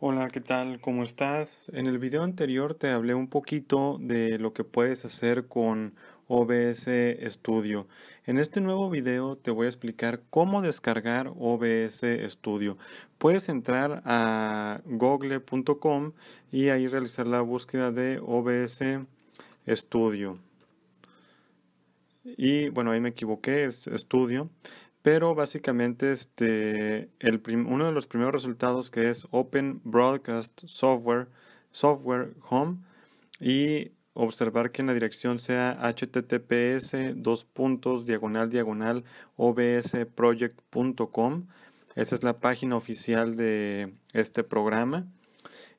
Hola, ¿qué tal? ¿Cómo estás? En el video anterior te hablé un poquito de lo que puedes hacer con OBS Studio. En este nuevo video te voy a explicar cómo descargar OBS Studio. Puedes entrar a google.com y ahí realizar la búsqueda de OBS Studio. Y bueno, ahí me equivoqué, es Studio. Pero básicamente este, el uno de los primeros resultados que es Open Broadcast Software, Software Home y observar que en la dirección sea https dos diagonal obsproject.com. Esa es la página oficial de este programa.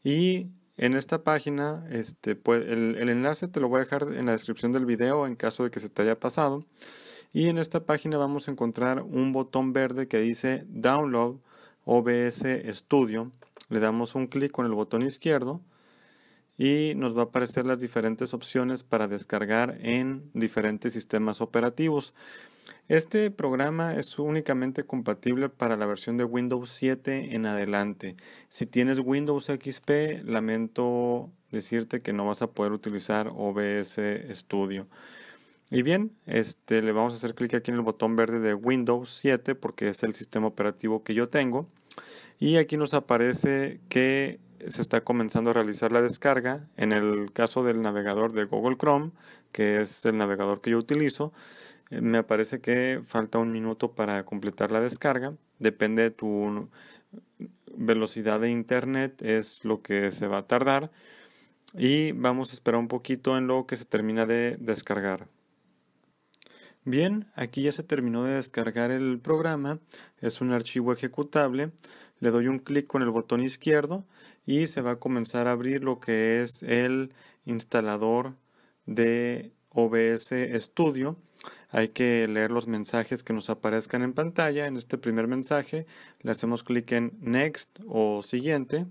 Y en esta página, este, pues, el enlace te lo voy a dejar en la descripción del video en caso de que se te haya pasado. Y en esta página vamos a encontrar un botón verde que dice Download OBS Studio. Le damos un clic con el botón izquierdo y nos va a aparecer las diferentes opciones para descargar en diferentes sistemas operativos. Este programa es únicamente compatible para la versión de Windows 7 en adelante. Si tienes Windows XP, lamento decirte que no vas a poder utilizar OBS Studio. Y bien, este, le vamos a hacer clic aquí en el botón verde de Windows 7 porque es el sistema operativo que yo tengo. Y aquí nos aparece que se está comenzando a realizar la descarga. En el caso del navegador de Google Chrome, que es el navegador que yo utilizo, eh, me aparece que falta un minuto para completar la descarga. Depende de tu velocidad de internet, es lo que se va a tardar. Y vamos a esperar un poquito en lo que se termina de descargar. Bien, aquí ya se terminó de descargar el programa, es un archivo ejecutable, le doy un clic con el botón izquierdo y se va a comenzar a abrir lo que es el instalador de OBS Studio. Hay que leer los mensajes que nos aparezcan en pantalla. En este primer mensaje le hacemos clic en Next o Siguiente,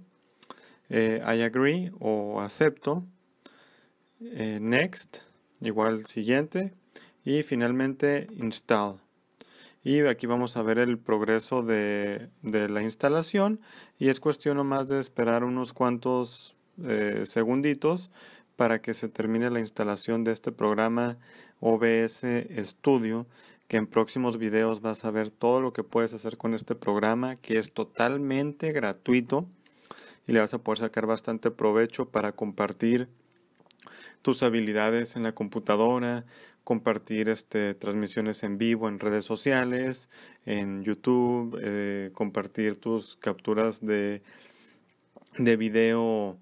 eh, I agree o acepto, eh, Next, igual Siguiente, y finalmente install y aquí vamos a ver el progreso de, la instalación y es cuestión nomás de esperar unos cuantos eh, segunditos para que se termine la instalación de este programa OBS Studio que en próximos videos vas a ver todo lo que puedes hacer con este programa que es totalmente gratuito y le vas a poder sacar bastante provecho para compartir tus habilidades en la computadora compartir este, transmisiones en vivo en redes sociales, en YouTube, eh, compartir tus capturas de, video,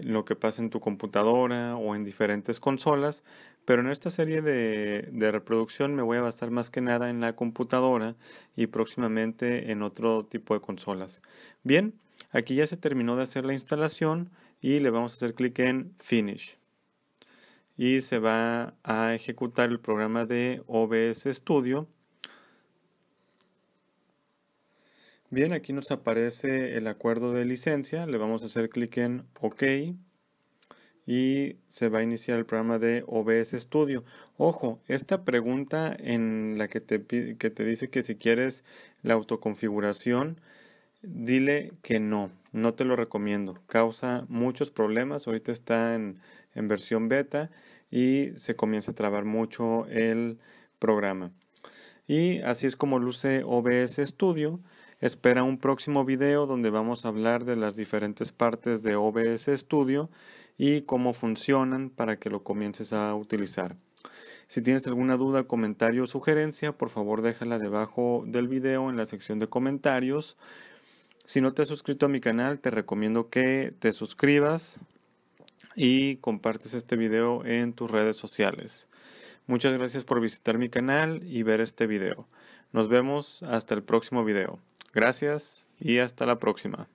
lo que pasa en tu computadora o en diferentes consolas. Pero en esta serie de reproducción me voy a basar más que nada en la computadora y próximamente en otro tipo de consolas. Bien, aquí ya se terminó de hacer la instalación y le vamos a hacer clic en Finish y se va a ejecutar el programa de OBS Studio. Bien, aquí nos aparece el acuerdo de licencia, le vamos a hacer clic en OK y se va a iniciar el programa de OBS Studio. Ojo, esta pregunta en la que te, que te dice que si quieres la autoconfiguración, Dile que no, no te lo recomiendo. Causa muchos problemas. Ahorita está en, en versión beta y se comienza a trabar mucho el programa. Y así es como luce OBS Studio. Espera un próximo video donde vamos a hablar de las diferentes partes de OBS Studio y cómo funcionan para que lo comiences a utilizar. Si tienes alguna duda, comentario o sugerencia, por favor déjala debajo del video en la sección de comentarios. Si no te has suscrito a mi canal, te recomiendo que te suscribas y compartes este video en tus redes sociales. Muchas gracias por visitar mi canal y ver este video. Nos vemos hasta el próximo video. Gracias y hasta la próxima.